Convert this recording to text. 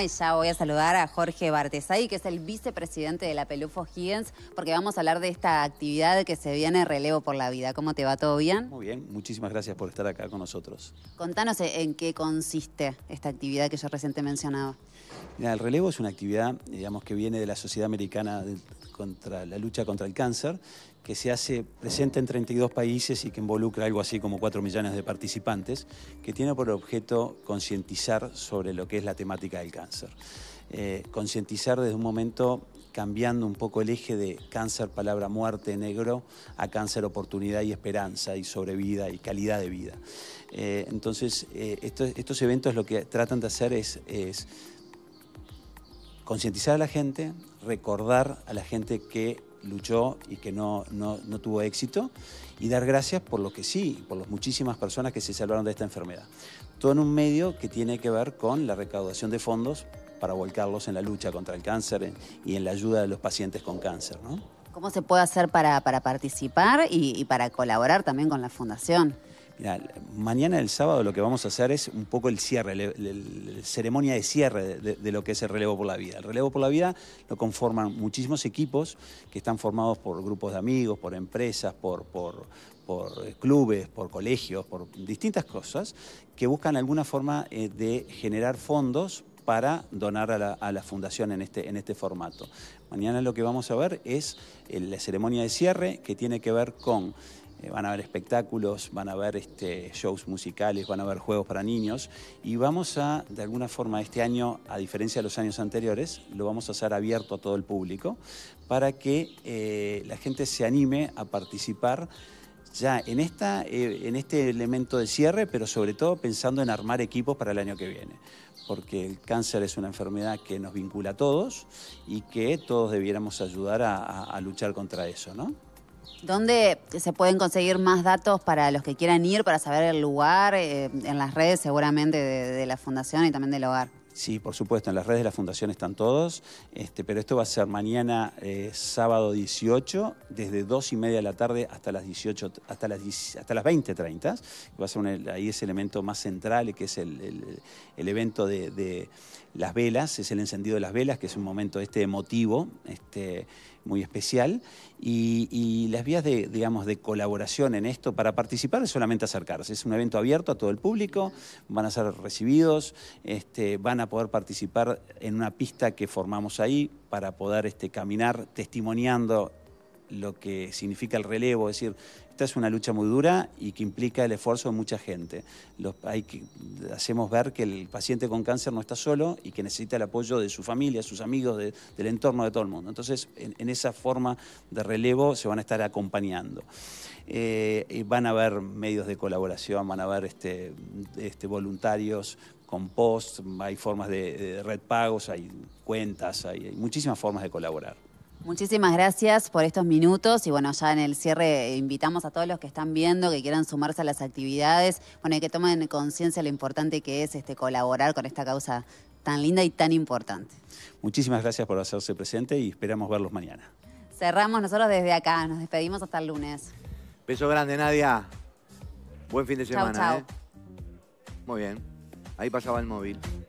Y ya voy a saludar a Jorge Bartesay, que es el vicepresidente de la Pelufo Higgins, porque vamos a hablar de esta actividad que se viene Relevo por la Vida. ¿Cómo te va? ¿Todo bien? Muy bien, muchísimas gracias por estar acá con nosotros. Contanos eh, en qué consiste esta actividad que yo recientemente mencionaba. el relevo es una actividad, digamos, que viene de la Sociedad Americana contra la lucha contra el cáncer, que se hace presente en 32 países y que involucra algo así como 4 millones de participantes, que tiene por objeto concientizar sobre lo que es la temática del cáncer. Eh, concientizar desde un momento cambiando un poco el eje de cáncer, palabra muerte, negro, a cáncer, oportunidad y esperanza, y sobrevida y calidad de vida. Eh, entonces, eh, estos, eventos lo que tratan de hacer es concientizar a la gente, recordar a la gente que luchó y que no, tuvo éxito, y dar gracias por lo que sí, por las muchísimas personas que se salvaron de esta enfermedad. Todo en un medio que tiene que ver con la recaudación de fondos para volcarlos en la lucha contra el cáncer y en la ayuda de los pacientes con cáncer. ¿Cómo se puede hacer para, participar y para colaborar también con la fundación? mañana el sábado lo que vamos a hacer es un poco el cierre, la ceremonia de cierre de, lo que es el relevo por la vida. El relevo por la vida lo conforman muchísimos equipos que están formados por grupos de amigos, por empresas, por, eh, clubes, por colegios, por distintas cosas, que buscan alguna forma eh, de generar fondos para donar a la, fundación este, en este formato. Mañana lo que vamos a ver es eh, la ceremonia de cierre que tiene que ver con eh, van a haber espectáculos, van a haber este, shows musicales, van a haber juegos para niños y vamos a, de alguna forma, este año, a diferencia de los años anteriores, lo vamos a hacer abierto a todo el público para que eh, la gente se anime a participar ya en, esta, eh, en este elemento de cierre, pero sobre todo pensando en armar equipos para el año que viene, porque el cáncer es una enfermedad que nos vincula a todos y que todos debiéramos ayudar a, a luchar contra eso, ¿no? ¿Dónde se pueden conseguir más datos para los que quieran ir, para saber el lugar, eh, en las redes seguramente de la fundación y también del hogar? Sí, por supuesto, en las redes de la Fundación están todos, este, pero esto va a ser mañana eh, sábado 18, desde 2 y media de la tarde hasta las 18, hasta las, hasta las 20.30. Va a ser ahí ese elemento más central, que es el, evento de, las velas, es el encendido de las velas, que es un momento este emotivo, este, muy especial. Y, las vías de, digamos, de colaboración en esto para participar es solamente acercarse. Es un evento abierto a todo el público, van a ser recibidos, este, van a a poder participar en una pista que formamos ahí para poder este, caminar testimoniando lo que significa el relevo, es decir, esta es una lucha muy dura y que implica el esfuerzo de mucha gente. Los, hay que, hacemos ver que el paciente con cáncer no está solo y que necesita el apoyo de su familia, sus amigos, del entorno de todo el mundo. Entonces, en, esa forma de relevo se van a estar acompañando. Eh, van a haber medios de colaboración, van a haber este, este, voluntarios, con post, hay formas de, red pagos, hay cuentas, hay, muchísimas formas de colaborar. Muchísimas gracias por estos minutos y bueno, ya en el cierre invitamos a todos los que están viendo, que quieran sumarse a las actividades, bueno, y que tomen conciencia lo importante que es este colaborar con esta causa tan linda y tan importante. Muchísimas gracias por hacerse presente y esperamos verlos mañana. Cerramos nosotros desde acá, nos despedimos hasta el lunes. Beso grande, Nadia. Buen fin de semana. ¿eh? Muy bien. Ahí pasaba el móvil.